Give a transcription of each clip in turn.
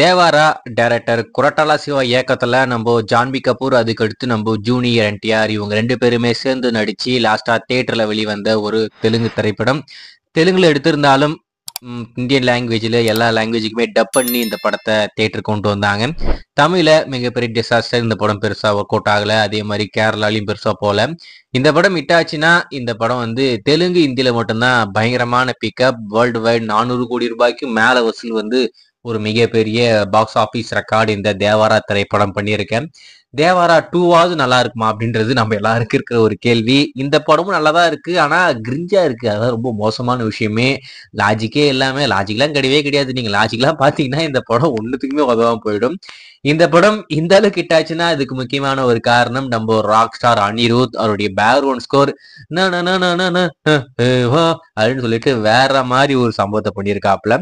Devara director குரட்டாலா Siva இயக்கத்துல நம்ம ஜான்வி கபூர் அதுக்கடுத்து நம்ம ஜூனியர் என்டிஆர் இவங்க ரெண்டு பேருமே சேர்ந்து நடிச்சு லாஸ்டா தியேட்டர்ல வெளிவந்த ஒரு தெலுங்கு திரைப்படம் தெலுங்குல எடுத்திருந்தாலும் இந்தியன் லாங்குவேஜில் எல்லா லாங்குவேஜுக்குமே டப் பண்ணி இந்த படத்தை தேட்டருக்கு கொண்டு வந்தாங்க தமிழில் மிகப்பெரிய டிசாஸ்டர் இந்த படம் பெருசாக ஒர்க் அவுட் ஆகலை அதே மாதிரி கேரளாலையும் பெருசாக போகல இந்த படம் இட்டாச்சுன்னா இந்த படம் வந்து தெலுங்கு இந்தியில் மட்டும்தான் பயங்கரமான பிக்கப் வேர்ல்டு வைட் நானூறு கோடி ரூபாய்க்கு மேலே வசூல் வந்து ஒரு மிகப்பெரிய பாக்ஸ் ஆஃபீஸ் ரெக்கார்டு இந்த தேவாரா திரைப்படம் பண்ணியிருக்கேன் தேவாரா டூவாவது நல்லா இருக்குமா அப்படின்றது நம்ம எல்லாருக்கும் இருக்கிற ஒரு கேள்வி இந்த படமும் நல்லா தான் இருக்குது ஆனால் கிரிஞ்சா இருக்குது அதான் ரொம்ப மோசமான விஷயமே லாஜிக்கே எல்லாமே லாஜிக்லாம் கிடையவே கிடையாது நீங்கள் லாஜிக்லாம் பார்த்தீங்கன்னா இந்த படம் ஒன்றுத்துக்குமே உதவாமல் போயிடும் இந்த படம் இந்த அளவுக்கு கிட்டாச்சுன்னா அதுக்கு முக்கியமான ஒரு காரணம் நம்ம ராக் ஸ்டார் அனிருத் அவருடைய பேக்ரவுண்ட் ஸ்கோர் அப்படின்னு சொல்லிட்டு வேற மாதிரி ஒரு சம்பவத்தை பண்ணியிருக்காப்ல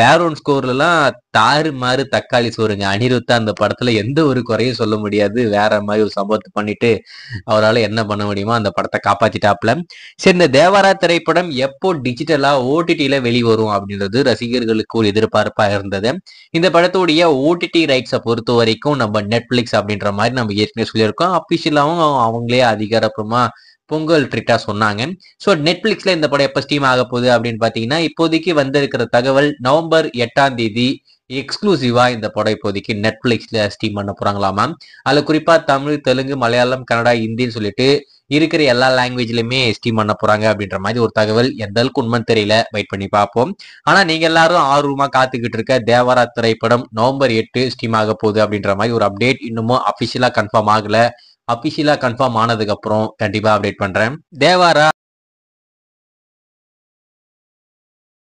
பேக்ரவுண்ட் ஸ்கோர்லாம் தாறு மாறு தக்காளி சோறுங்க அனிருத்தா அந்த படத்துல எந்த ஒரு குறையும் சொல்ல முடியாது வேற மாதிரி ஒரு சம்பவத்தை பண்ணிட்டு அவரால் என்ன பண்ண முடியுமோ அந்த படத்தை காப்பாத்திட்டாப்ல சரி இந்த தேவாரா திரைப்படம் எப்போ டிஜிட்டலா ஓடிடியில வெளிவரும் அப்படின்றது ரசிகர்களுக்கு ஒரு எதிர்பார்ப்பா இருந்தது இந்த படத்துடைய ஓடிடி ரைட்ஸை பொறுத்த வரைக்கும் நம்ம நெட்ஃபிளிக்ஸ் அப்படின்ற மாதிரி நம்ம ஏற்கனவே சொல்லியிருக்கோம் அபிஷியலாவும் அவங்களே அதிகாரப்பூர்வமா பொங்கல் ட்ரிட்டா சொன்னாங்க ஸோ நெட்ஃபிளிக்ஸ்ல இந்த படம் எப்போ ஸ்டீம் ஆக போகுது அப்படின்னு பார்த்தீங்கன்னா இப்போதைக்கு வந்திருக்கிற தகவல் நவம்பர் எட்டாம் தேதி எக்ஸ்க்ளூசிவா இந்த படம் இப்போதைக்கு நெட்ஃபிளிக்ஸ்ல ஸ்டீம் பண்ண போறாங்களாமா அதுல குறிப்பா தமிழ் தெலுங்கு மலையாளம் கன்னடா ஹிந்தின்னு சொல்லிட்டு இருக்கிற எல்லா லாங்குவேஜ்லயுமே ஸ்டீம் பண்ண போறாங்க அப்படின்ற மாதிரி ஒரு தகவல் எந்த அளவுக்கு உண்மைன்னு தெரியல வெயிட் பண்ணி பார்ப்போம் ஆனா நீங்க எல்லாரும் ஆர்வமா காத்துக்கிட்டு இருக்க தேவாரா திரைப்படம் நவம்பர் எட்டு ஸ்டீம் ஆக போகுது அப்படின்ற மாதிரி ஒரு அப்டேட் இன்னமும் அபிஷியலா கன்ஃபார்ம் ஆகல அபிஷியலா கன்ஃபார்ம் ஆனதுக்கு அப்புறம் கண்டிப்பா அப்டேட் பண்றேன் தேவாரா